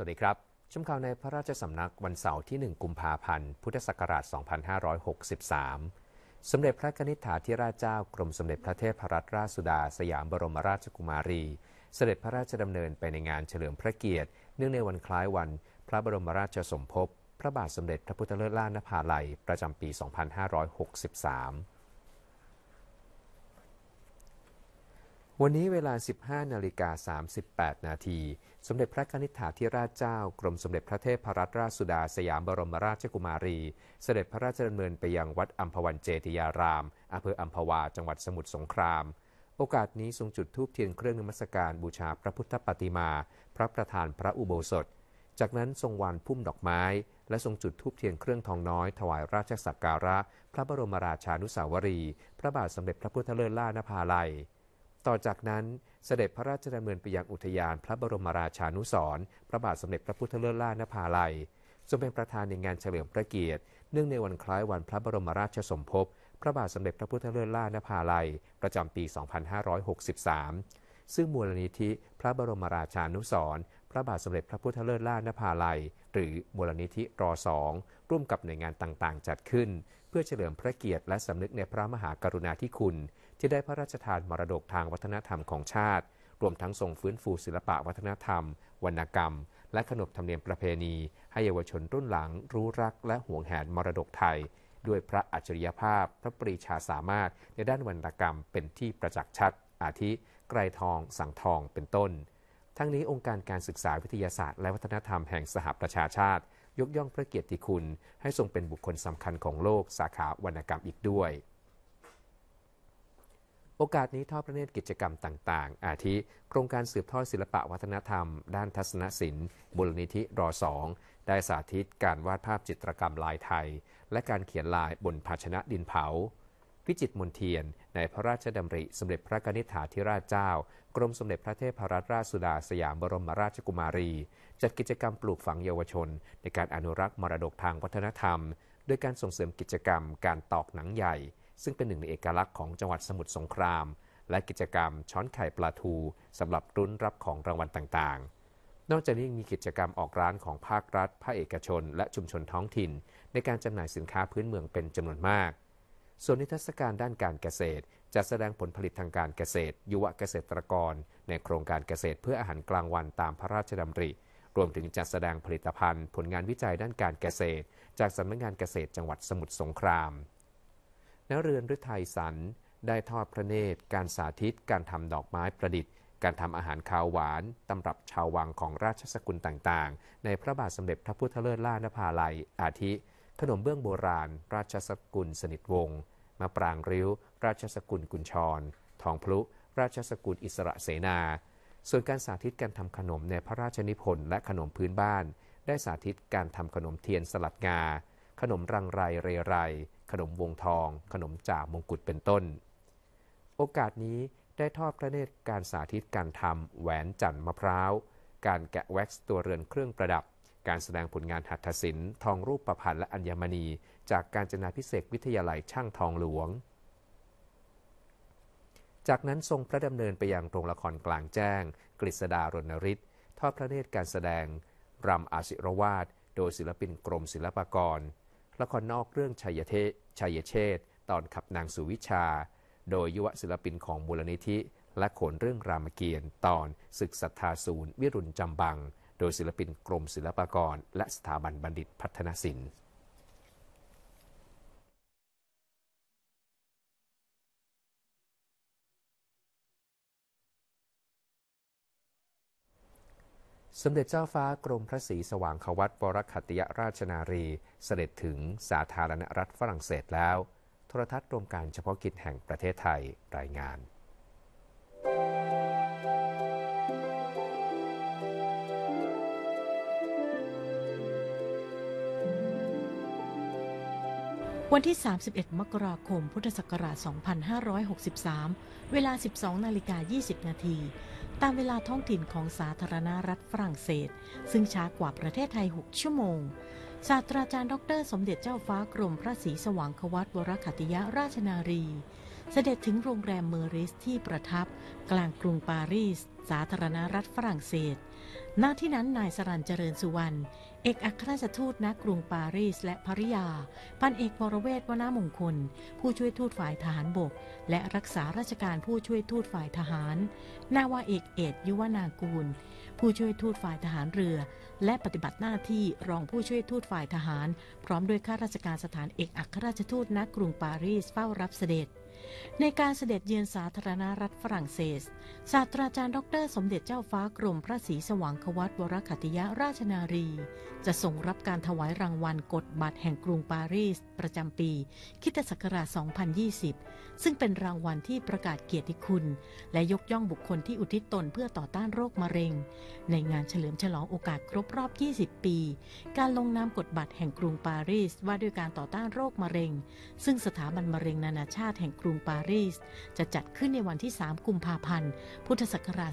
สวัสดีครับ ชมข่าวในพระราชสำนักวันเสาร์ที่ 1 กุมภาพันธ์ พุทธศักราช 2563 สมเด็จพระนิธิถาธิราชเจ้า กรมสมเด็จพระเทพรัตนราชสุดา สยามบรมราชกุมารี เสด็จพระราชดำเนินไปในงานเฉลิมพระเกียรติ เนื่องในวันคล้ายวัน พระบรมราชสมภพ พระบาทสมเด็จพระพุทธเลิศล้านภาลัย ประจำปี 2563 วันนี้เวลา 15 นาฬิกา 38 นาทีสมเด็จพระนิษฐาธิราชเจ้า กรมสมเด็จพระเทพรัตนราชสุดาสยามบรมราชกุมารี เสด็จพระราชดำเนินไปยังวัดอัมพวันเจติยารามอำเภออัมพวาจังหวัดสมุทรสงคราม โอกาสนี้ทรงจุดธูปเทียนเครื่องนมัสการบูชาพระพุทธปฏิมา พระประธานพระอุโบสถ จากนั้น ทรงวานพุ่มดอกไม้ และทรงจุดธูปเทียนเครื่องทองน้อย ถวายราชสักการะ พระบรมราชานุสาวรีพระบาทสมเด็จพระพุทธเลิศล่านภาลัย ต่อจากนั้นเสด็จพระราชดำเนินไปยังอุทยาน พระบรมราชานุสรพระบาทสมเด็จพระพุทธเลิศล่านภาลัยทรงเป็นประธานในงานเฉลิมพระเกียรติ เนื่องในวันคล้ายวันพระบรมราชสมภพ พระบาทสมเด็จพระพุทธเลิศล่านภาลัย ประจำปี 2563 ซึ่งมูลนิธิพระบรมราชานุสรพระบาทสมเด็จพระพุทธเลิศล่านภาลัย หรือมูลนิธิรอสองร่วมกับหน่วยงานต่างๆ จัดขึ้น เพื่อเฉลิมพระเกียรติและสำนึกในพระมหากรุณาธิคุณที่ได้พระราชทานมรดกทางวัฒนธรรมของชาติ รวมทั้งส่งฟื้นฟูศิลปะวัฒนธรรม วรรณกรรม และขนบธรรมเนียมประเพณี ให้เยาวชนรุ่นหลัง รู้รักและห่วงแหนมรดกไทย ด้วยพระอัจฉริยภาพ พระปรีชาสามารถในด้านวรรณกรรมเป็นที่ประจักษ์ชัด อาทิ ไกรทอง สังทองเป็นต้น ทั้งนี้องค์การการศึกษาวิทยาศาสตร์และวัฒนธรรมแห่งสหประชาชาติ ยกย่องพระเกียรติคุณ ให้ทรงเป็นบุคคลสำคัญของโลกสาขาวรรณกรรมอีกด้วยโอกาสนี้ทอดพระเนตรกิจกรรมต่างๆ อาทิโครงการสืบทอดศิลปะวัฒนธรรม ด้านทัศนศิลป์บุรนิธิรอสองได้สาธิตการวาดภาพจิตรกรรมลายไทย และการเขียนลายบนภาชนะดินเผา พิจิตมนเทียนในพระราชดำริสมเด็จพระนิธิาธิราชเจ้า กรมสมเด็จพระเทพรัตนราชสุดาสยามบรมราชกุมารี จัดกิจกรรมปลูกฝังเยาวชน ในการอนุรักษ์มรดกทางวัฒนธรรมโดยการส่งเสริมกิจกรรม การตอกหนังใหญ่ซึ่งเป็นหนึ่งในเอกลักษณ์ของจังหวัดสมุทรสงคราม และกิจกรรม ช้อนไข่ปลาทูสำหรับรุ่นรับของรางวัลต่าง ๆ นอกจากนี้ยังมีกิจกรรมออกร้านของภาครัฐภาคเอกชน และชุมชนท้องถิ่น ในการจำหน่ายสินค้าพื้นเมืองเป็นจำนวนมาก ส่วนนิทรรศการด้านการเกษตร จะแสดงผลผลิตทางการเกษตรยุวเกษตรกร ในโครงการเกษตรเพื่ออาหารกลางวันตามพระราชดำริ รวมถึงจัดแสดงผลิตภัณฑ์ ผลงานวิจัยด้านการเกษตร จากสำนักงงานเกษตร จังหวัดสมุทรสงครามนเรือนฤทัยสันได้ทอดพระเนตร การสาธิตการทำดอกไม้ประดิษฐ์การทำอาหารคาวหวานตำรับชาววังของราชสกุลต่าง ๆ ในพระบาทสมเด็จพระพุทธเลิศล่านภาลัย อาทิขนมเบื้องโบราณราชสกุลสนิทวงศ์มะปรางริ้ว ราชสกุลกุญชร ทองพลุราชสกุลอิสระเสนา ส่วนการสาธิตการทำขนมในพระราชนิพนธ์และขนมพื้นบ้าน ได้สาธิตการทำขนมเทียนสลัดงาขนมรังไรเรไรขนมวงทอง ขนมจ่ามงกุฎ เป็นต้น โอกาสนี้ได้ทอดพระเนตรการสาธิตการทำแหวนจันทร์มะพร้าว การแกะแว็กซ์ตัวเรือนเครื่องประดับ การแสดงผลงานหัตถศิลป์ทองรูปประพันธ์และอัญมณี จากการจนาพิเศษวิทยาลัย ช่างทองหลวง จากนั้นทรงพระดำเนินไปยังโรงละครกลางแจ้ง กฤษดารณฤทธิ์ทอดพระเนตรการแสดงรำอาศิรวาดโดยศิลปินกรมศิลปากรละครนอกเรื่องชัยเทศชัยเชษตอนขับนางสุวิชา โดยยุวศิลปินของมูลนิธิ และขนเรื่องรามเกียรติ์ตอนศึกศรัทธาศูนย์ วิรุณจำบัง โดยศิลปินกรมศิลปากร และสถาบันบัณฑิตพัฒนศิลป์สมเด็จเจ้าฟ้ากรมพระศรีสว่างควัตวรคัติยราชนารี เสด็จถึงสาธารณรัฐฝรั่งเศสแล้ว โทรทัศน์รวมการเฉพาะกิจแห่งประเทศไทยรายงานวันที่ 31มกราคม พุทธศักราช 2563 เวลา 12นาฬิกา20นาที ตามเวลาท้องถิ่นของสาธารณรัฐฝรั่งเศส ซึ่งช้ากว่าประเทศไทย 6 ชั่วโมง ศาสตราจารย์ ดรสมเด็จเจ้าฟ้ากรมพระศรีสว่างควัตวรคติยะราชนารี เสด็จถึงโรงแรมเมอริสที่ประทับ กลางกรุงปารีส สาธารณรัฐฝรั่งเศสณที่นั้นนายสรันเจริญสุวรรณเอกอัครราชทูตณกรุงปารีสและภริยา พันเอกวรเวศวนามงคล ผู้ช่วยทูตฝ่ายทหารบก และรักษาราชการผู้ช่วยทูตฝ่ายทหาร นาวาเอกเอดยุวนากูล ผู้ช่วยทูตฝ่ายทหารเรือ และปฏิบัติหน้าที่รองผู้ช่วยทูตฝ่ายทหาร พร้อมด้วยข้าราชการสถานเอกอัครราชทูตณกรุงปารีสเฝ้ารับเสด็จในการเสด็จเยือนสาธารณรัฐฝรั่งเศส ศาสตราจารย์ดร สมเด็จเจ้าฟ้ากรม พระศรีสว่างควัตวรคัติยราชนารี จะส่งรับการถวายรางวัลกฎบัตรแห่งกรุงปารีส ประจำปีคิตศักราช2020 ซึ่งเป็นรางวัลที่ประกาศเกียรติคุณ และยกย่องบุคคลที่อุทิศตนเพื่อต่อต้านโรคมะเร็ง ในงานเฉลิมฉลองโอกาสครบรอบ 20 ปี การลงนามกฎบัตรแห่งกรุงปารีสว่าด้วยการต่อต้านโรคมะเร็ง ซึ่งสถาบันมะเร็งนานาชาติแห่งกรุงงปารีสจะจัดขึ้นในวันที่ 3กุมภาพันธ์ พุทธศักราช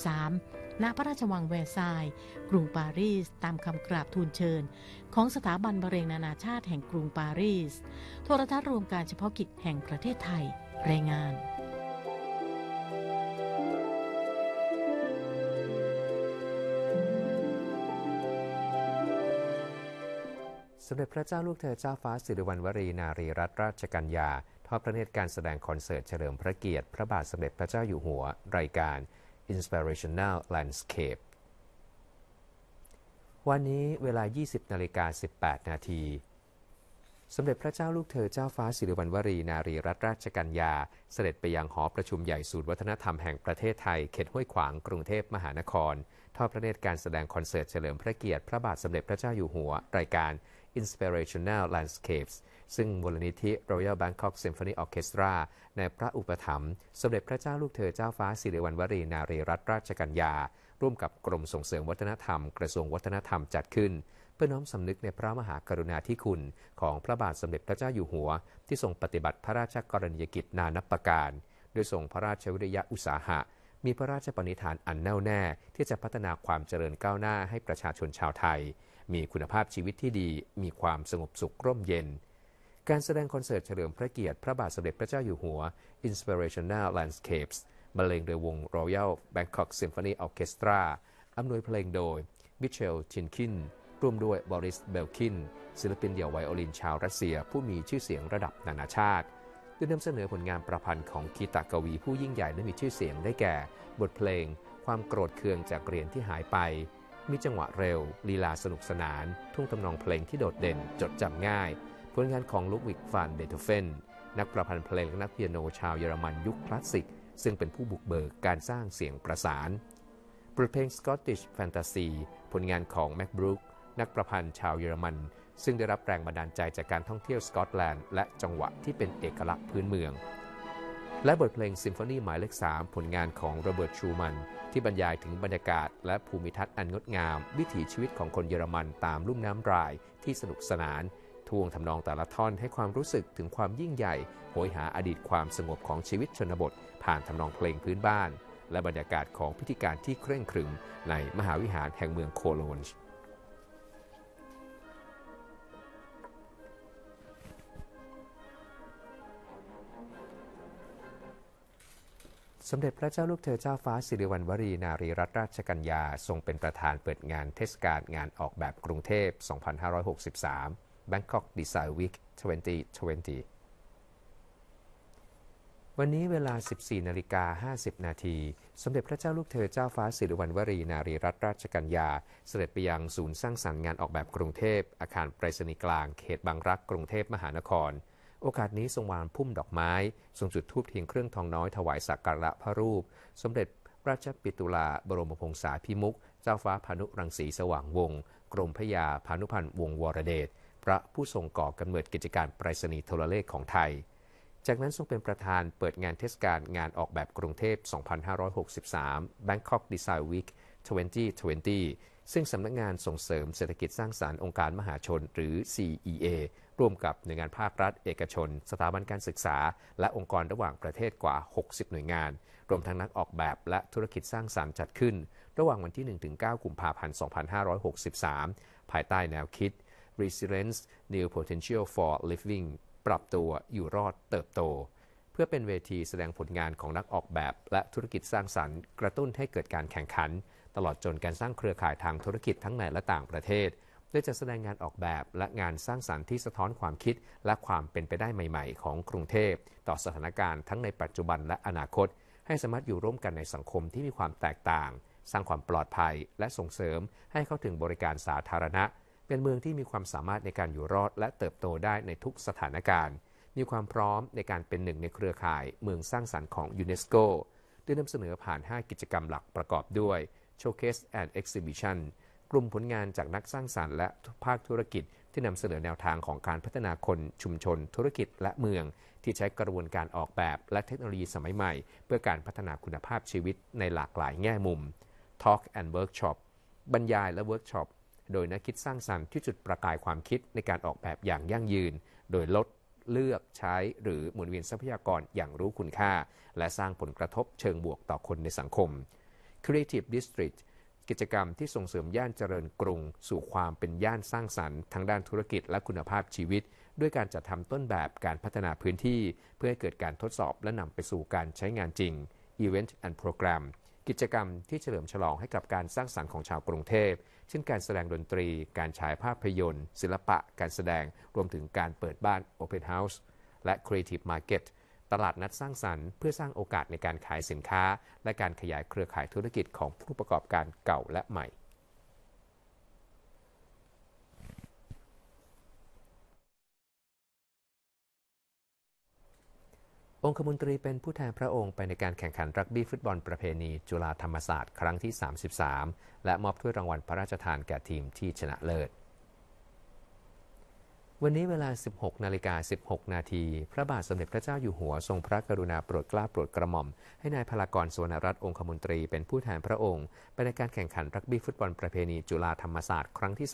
2563ณพระราชวังแวร์ซาย กรุงปารีส ตามคำกราบทูลเชิญ ของสถาบันบริเรงนานาชาติแห่งกรุงปารีส โทรทัศน์รวมการเฉพาะกิจแห่งประเทศไทยรายงาน สมเด็จพระเจ้าลูกเธอเจ้าฟ้าสิริวัณวรี นารีรัตนราชกัญญาทอดพระเนตรการแสดงคอนเสิร์ตเฉลิมพระเกียรติพระบาทสมเด็จพระเจ้าอยู่หัว รายการ Inspirational Landscape วันนี้เวลา 20 นาฬิกา18 นาที สมเด็จพระเจ้าลูกเธอเจ้าฟ้าสิริวัณวรีนารีรัตนราชกัญญา เสด็จไปยังหอประชุมใหญ่ศูนย์วัฒนธรรมแห่งประเทศไทย เขตห้วยขวางกรุงเทพมหานครทอดพระเนตรการแสดงคอนเสิร์ตเฉลิมพระเกียรติพระบาทสมเด็จพระเจ้าอยู่หัวรายการ Inspirational Landscapes ซึ่งมูลนิธิ Royal Bangkok Symphony Orchestra ในพระอุปถัมภ์สมเด็จพระเจ้าลูกเธอเจ้าฟ้าสิริวัณวรี นารีรัตนราชกัญญา ร่วมกับกรมส่งเสริมวัฒนธรรม กระทรวงวัฒนธรรมจัดขึ้น เพื่อน้อมสำนึกในพระมหากรุณาธิคุณของพระบาทสมเด็จพระเจ้าอยู่หัว ที่ทรงปฏิบัติพระราชกรณียกิจนานับประการโดยทรงพระราชวิริยะอุตสาหะมีพระราชปณิธานอันแน่วแน่ ที่จะพัฒนาความเจริญก้าวหน้าให้ประชาชนชาวไทย มีคุณภาพชีวิตที่ดี มีความสงบสุขร่มเย็นการแสดงคอนเสิร์ตเฉลิมพระเกียรติพระบาทสมเด็จพระเจ้าอยู่หัว Inspirational Landscapes บรรเลงโดยวง Royal Bangkok Symphony Orchestra อำนวยเพลงโดยมิเชลชินคินร่วมด้วยบอริสเบลคินศิลปินเดี่ยวไวโอลินชาวรัสเซียผู้มีชื่อเสียงระดับนานาชาติโดยนำเสนอผลงานประพันธ์ของคีตากวี ผู้ยิ่งใหญ่และมีชื่อเสียงได้แก่ บทเพลง ความโกรธเคืองจากเหรียญที่หายไป มีจังหวะเร็วลีลาสนุกสนานทุ่งทำนองเพลงที่โดดเด่นจดจำง่ายผลงานของลุกวิกฟานเบโธเฟนนักประพันธ์เพลงและนักเปียโนชาวเยอรมันยุคคลาสสิก ซึ่งเป็นผู้บุกเบิกการสร้างเสียงประสาน บทเพลง Scottish Fantasy ผลงานของแม็กบรูคนักประพันธ์ชาวเยอรมัน ซึ่งได้รับแรงบันดาลใจจากการท่องเที่ยวสกอตแลนด์และจังหวะที่เป็นเอกลักษณ์พื้นเมือง และบทเพลงซิมโฟนีหมายเลข3ผลงานของโรเบิร์ตชูมันที่บรรยายถึงบรรยากาศและภูมิทัศน์อันงดงามวิถีชีวิตของคนเยอรมันตามลุ่มน้ำรายที่สนุกสนานท่วงทำนองแต่ละท่อนให้ความรู้สึกถึงความยิ่งใหญ่ โหยหาอดีตความสงบของชีวิตชนบท ผ่านทำนองเพลงพื้นบ้าน และบรรยากาศของพิธีการที่เคร่งครึม ในมหาวิหารแห่งเมืองโคโลนสมเด็จพระเจ้าลูกเธอเจ้าฟ้าสิริวัณวรีนารีรัตนราชกัญญา ทรงเป็นประธานเปิดงานเทศกาลงานออกแบบกรุงเทพ2563 Bangkok Design Week 2020 วันนี้เวลา 14 นาฬิกา 50 นาที สมเด็จพระเจ้าลูกเธอ เจ้าฟ้าสิริวัณวรี นารีรัตนราชกัญญา เสด็จไปยังศูนย์สร้างสรรค์งานออกแบบกรุงเทพ อาคารไปรษณีย์กลาง เขตบางรัก กรุงเทพมหานคร โอกาสนี้ทรงวางพุ่มดอกไม้ ทรงจุดธูปเทียนเครื่องทองน้อยถวายสักการะพระรูป สมเด็จราชปิตุลา บรมพงศาพิมุกเจ้าฟ้าพานุรังสีสว่างวงกรมพระยาพานุพันธ์วงวรเดชพระผู้ทรงก่อกำเนิดกิจการไพรษณีโทรเลขของไทย จากนั้นทรงเป็นประธานเปิดงานเทศกาลงานออกแบบกรุงเทพ 2563 Bangkok Design Week 2020 ซึ่งสำนักงงานส่งเสริมเศรษฐกิจสร้างสารรค์องค์การมหาชนหรือ CEA ร่วมกับหน่วยงานภาครัฐเอกชน สถาบันการศึกษาและองค์กรระหว่างประเทศกว่า 60 หน่วยงาน รวมทั้งนักออกแบบและธุรกิจสร้างสารรค์จัดขึ้น ระหว่างวันที่ 1-9กุมภาพันธ์ 2563 ภายใต้แนวคิด resilience new potential for living ปรับตัวอยู่รอดเติบโต เพื่อเป็นเวทีแสดงผลงานของนักออกแบบ และธุรกิจสร้างสรรค์กระตุ้นให้เกิดการแข่งขัน ตลอดจนการสร้างเครือข่ายทางธุรกิจทั้งในและต่างประเทศโดยจะแสดงงานออกแบบและงานสร้างสรรค์ที่สะท้อนความคิดและความเป็นไปได้ใหม่ๆ ของกรุงเทพ ต่อสถานการณ์ทั้งในปัจจุบันและอนาคต ให้สามารถอยู่ร่วมกันในสังคมที่มีความแตกต่าง สร้างความปลอดภัยและส่งเสริมให้เข้าถึงบริการสาธารณะเป็นเมืองที่มีความสามารถในการอยู่รอดและเติบโตได้ในทุกสถานการณ์ มีความพร้อมในการเป็นหนึ่งในเครือข่ายเมืองสร้างสรรค์ของยูเนสโกด้นำเสนอผ่าน 5 กิจกรรมหลักประกอบด้วย Showcase and Exhibition กลุ่มผลงานจากนักสร้างสารรค์และภาคธุรกิจ ที่นำเสนอแนวทางของการพัฒนาคนชุมชนธุรกิจและเมือง ที่ใช้กระบวนการออกแบบ และเทคโนโลยีสมัยใหม่ เพื่อการพัฒนาคุณภาพชีวิตในหลากหลายแง่มุม Talk and Workshop บรรยายและเวิร์กช็อปโดยนักคิดสร้างสรรค์ที่จุดประกายความคิดในการออกแบบอย่างยั่งยืน โดยลดเลือกใช้หรือหมุนเวียนทรัพยากรอย่างรู้คุณค่า และสร้างผลกระทบเชิงบวกต่อคนในสังคม Creative District กิจกรรมที่ส่งเสริมย่านเจริญกรุง สู่ความเป็นย่านสร้างสรรค์ทางด้านธุรกิจและคุณภาพชีวิต ด้วยการจัดทำต้นแบบการพัฒนาพื้นที่ เพื่อให้เกิดการทดสอบและนำไปสู่การใช้งานจริง Event and Program กิจกรรมที่เฉลิมฉลองให้กับการสร้างสรรค์ของชาวกรุงเทพ เช่นการแสดงดนตรี การฉายภาพยนตร์ ศิลปะ การแสดง รวมถึงการเปิดบ้าน Open House และ Creative Market ตลาดนัดสร้างสรรค์เพื่อสร้างโอกาสในการขายสินค้าและการขยายเครือข่ายธุรกิจของผู้ประกอบการเก่าและใหม่องคมนตรีเป็นผู้แทนพระองค์ ไปในการแข่งขันรักบี้ฟุตบอลประเพณีจุฬาธรรมศาสตร์ครั้งที่ 33 และมอบถ้วยรางวัลพระราชทานแก่ทีมที่ชนะเลิศ วันนี้เวลา 16 นาฬิกา 16 นาที พระบาทสมเด็จพระเจ้าอยู่หัวทรงพระกรุณาโปรดเกล้าโปรดกระหม่อม ให้นายพลากรสวนรัตน์ องคมนตรี เป็นผู้แทนพระองค์ไปในการแข่งขันรักบี้ฟุตบอลประเพณีจุฬาธรรมศาสตร์ครั้งที่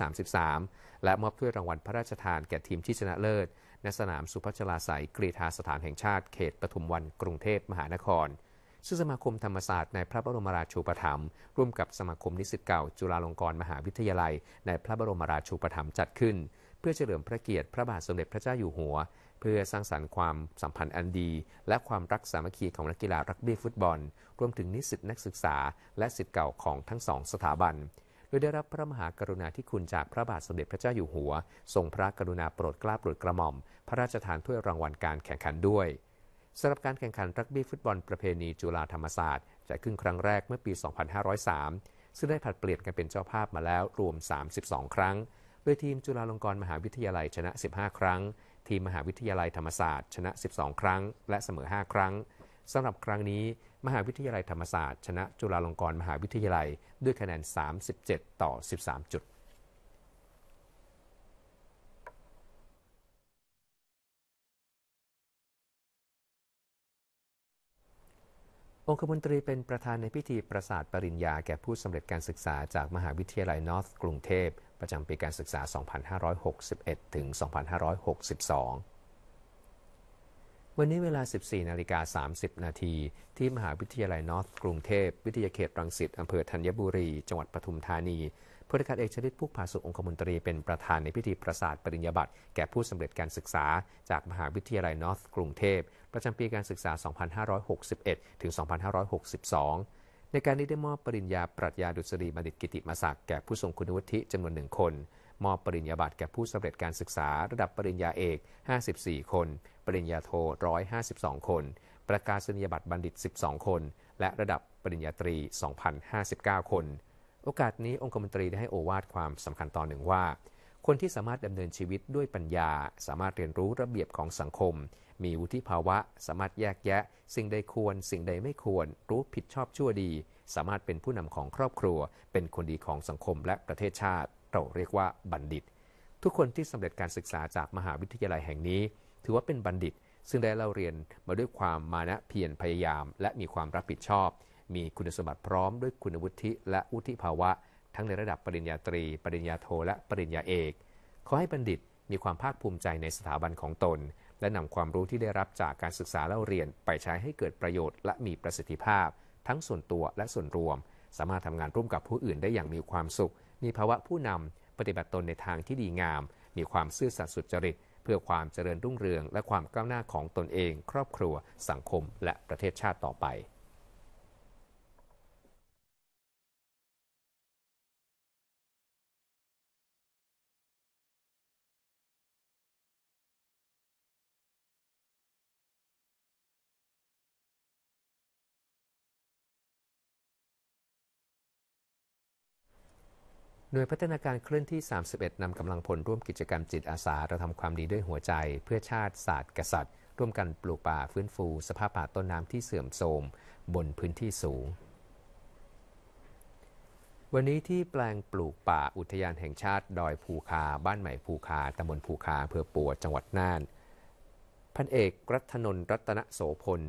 33 และมอบถ้วยรางวัลพระราชทานแก่ทีมที่ชนะเลิศณสนามสุพัชลาสายกรีธาสถานแห่งชาติเขตปทุมวันกรุงเทพมหานคร ซึ่งสมาคมธรรมศาสตร์ ในพระบรมราชูปถัมภ์ร่วมกับสมาคมนิสิตเก่า จุฬาลงกรณ์มหาวิทยาลัย ในพระบรมราชูปถัมภ์จัดขึ้น เพื่อเฉลิมพระเกียรติพระบาทสมเด็จพระเจ้าอยู่หัว เพื่อสร้างสารรค์ความสัมพันธ์อันดี และความรักสามัคคีของนักกีฬารักบี้ฟุตบอล รวมถึงนิสิตนักศึกษาและสิทธิ์เก่าของทั้งสองสถาบันโดยได้รับพระมหากรุณาธิคุณจากพระบาทสมเด็จพระเจ้าอยู่หัว ทรงพระกรุณาโปรดเกล้าโปรดกระหม่อม พระราชทานถ้วยรางวัลการแข่งขันด้วยสำหรับการแข่งขัน รักบี้ฟุตบอลประเพณีจุฬาธรรมศาสตร์จะขึ้นครั้งแรกเมื่อปี 2503 ซึ่งได้ผัดเปลี่ยนกันเป็นเจ้าภาพมาแล้วรวม 32 ครั้งโดยทีมจุฬาลงกรณ์มหาวิทยาลัยชนะ 15 ครั้ง ทีมมหาวิทยาลัยธรรมศาสตร์ ชนะ 12 ครั้ง และเสมอ 5 ครั้งสำหรับครั้งนี้ มหาวิทยาลัยธรรมศาสตร์ ชนะจุฬาลงกรณ์มหาวิทยาลัยด้วยคะแนน 37 ต่อ 13 จุด องคมนตรีเป็นประธานในพิธีประสาทปริญญาแก่ผู้สำเร็จการศึกษาจากมหาวิทยาลัยนอร์ทกรุงเทพประจำปีการศึกษา 2561 ถึง 2562วันนี้เวลา 14 นาฬิกา 30 นาที ที่มหาวิทยาลัยนอร์ทกรุงเทพ วิทยาเขตรังสิตอำเภอธัญบุรี จังหวัดปทุมธานีพลอกาศเอกชลิตผู้ผาสุองคมนตรี เป็นประธานในพิธีประสาทปริญญาบัตรแก่ผู้สำเร็จการศึกษา จากมหาวิทยาลัยนอร์ทกรุงเทพประจำปีการศึกษา 2561ถึง2562 ในการนี้ได้มอบปริญญาปรัชญาดุษฎีบัณฑิตกิติมศักดิ์แก่ผู้ทรงคุณวุฒิจำนวนหนึ่งคนมอบปริญญาบัตรแก่ผู้สำเร็จการศึกษาระดับปริญญาเอก 54 คน ปริญญาโท152 คน ประกาศนียบัตรบัณฑิต 12 คน และระดับปริญญาตรี 2,059 คน โอกาสนี้องคมนตรีได้ให้โอวาทความสำคัญตอนหนึ่งว่า คนที่สามารถดำเนินชีวิตด้วยปัญญาสามารถเรียนรู้ระเบียบของสังคม มีวุฒิภาวะสามารถแยกแยะ สิ่งใดควร สิ่งใดไม่ควร รู้ผิดชอบชั่วดี สามารถเป็นผู้นำของครอบครัว เป็นคนดีของสังคมและประเทศชาติเราเรียกว่าบัณฑิต ทุกคนที่สำเร็จการศึกษาจากมหาวิทยาลัยแห่งนี้ ถือว่าเป็นบัณฑิต ซึ่งได้เล่าเรียนมาด้วยความมานะเพียรพยายาม และมีความรับผิดชอบ มีคุณสมบัติพร้อมด้วยคุณวุฒิและอุฒิภาวะ ทั้งในระดับปริญญาตรี ปริญญาโทและปริญญาเอก ขอให้บัณฑิตมีความภาคภูมิใจในสถาบันของตน และนำความรู้ที่ได้รับจากการศึกษาเล่าเรียนไปใช้ให้เกิดประโยชน์และมีประสิทธิภาพ ทั้งส่วนตัวและส่วนรวม สามารถทำงานร่วมกับผู้อื่นได้อย่างมีความสุขมีภาวะผู้นำ ปฏิบัติตนในทางที่ดีงาม มีความซื่อสัตย์สุจริตเพื่อความเจริญรุ่งเรืองและความก้าวหน้าของตนเอง ครอบครัว สังคมและประเทศชาติต่อไปหน่วยพัฒนาการเคลื่อนที่ 31 นำกำลังพลร่วมกิจกรรมจิตอาสาเราทำความดีด้วยหัวใจ เพื่อชาติศาสตร์กษัตริย์ ร่วมกันปลูกป่า ฟื้นฟู สภาพป่าต้นน้ำที่เสื่อมโทรม บนพื้นที่สูง วันนี้ที่แปลงปลูกป่าอุทยานแห่งชาติดอยภูคา บ้านใหม่ภูคาตำบลภูคาอำเภอปัวจังหวัดน่านพันเอกรัตนนรัตนโสพล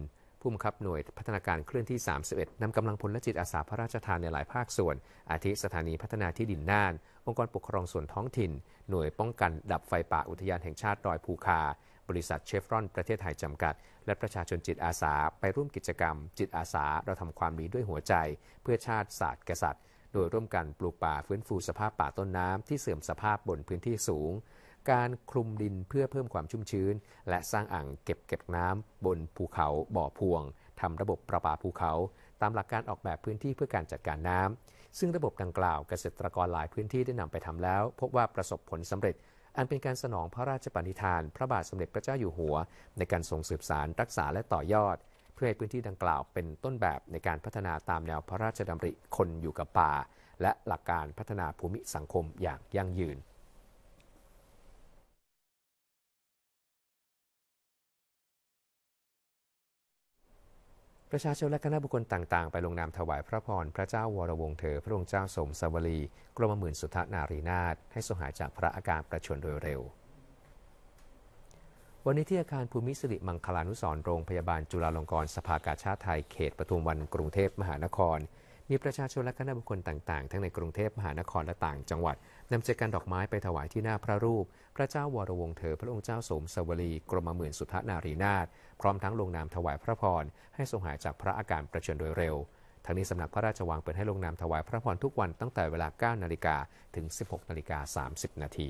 ผู้บังคับ หน่วยพัฒนาการเคลื่อนที่ 31 นำกำลังพลและจิตอาสาพระราชทานในหลายภาคส่วน อาทิ สถานีพัฒนาที่ดินน่าน องค์กรปกครองส่วนท้องถิ่น หน่วยป้องกันดับไฟป่าอุทยานแห่งชาติดอยภูคา บริษัทเชฟรอนประเทศไทยจำกัด และประชาชนจิตอาสา ไปร่วมกิจกรรมจิตอาสา เราทำความดีด้วยหัวใจ เพื่อชาติศาสตร์กษัตริย์ โดยร่วมกันปลูกป่าฟื้นฟูสภาพป่าต้นน้ำที่เสื่อมสภาพบนพื้นที่สูงการคลุมดินเพื่อเพิ่มความชุ่มชื้นและสร้างอ่างเก็บเก็บน้ำบนภูเขาบ่อพวง ทำระบบประปาภูเขา ตามหลักการออกแบบพื้นที่เพื่อการจัดการน้ำ ซึ่งระบบดังกล่าวเกษตรกรหลายพื้นที่ได้นำไปทำแล้ว พบว่าประสบผลสำเร็จ อันเป็นการสนองพระราชปณิธาน พระบาทสมเด็จพระเจ้าอยู่หัว ในการส่งสืบสารรักษาและต่อยอด เพื่อให้พื้นที่ดังกล่าวเป็นต้นแบบในการพัฒนาตามแนวพระราชดำริคนอยู่กับป่า และหลักการพัฒนาภูมิสังคมอย่างยั่งยืนประชาชนและคณะบุคคลต่าง ๆ ไปลงนามถวายพระพรพระเจ้าวรวงเธอ พระองค์เจ้าสมสวรี กรมหมื่นสุทธนารีนาถให้สหายจากพระอาการประชวนโดยเร็ว วันนี้ที่อาคารภูมิสิริมังคลานุสรโรงพยาบาลจุฬาลงกรณ์สภากาชาติไทยเขตปทุมวันกรุงเทพมหานครมีประชาชนและคณะบุคคลต่างๆ ทั้งในกรุงเทพมหานครและต่าง จังหวัดนำแจกันดอกไม้ไปถวายที่หน้าพระรูป พระเจ้าวรวงเธอพระองค์เจ้าสมสวรีกรมหมื่น สุทธนารีนาถพร้อมทั้งลงนามถวายพระพร ให้ทรงหายจากพระอาการประชวรโดยเร็วทางนี้สำนักพระราชวังเปิดให้ลงนามถวายพระพรทุกวันตั้งแต่เวลา9นาฬิกาถึง 16นาฬิกา30นาที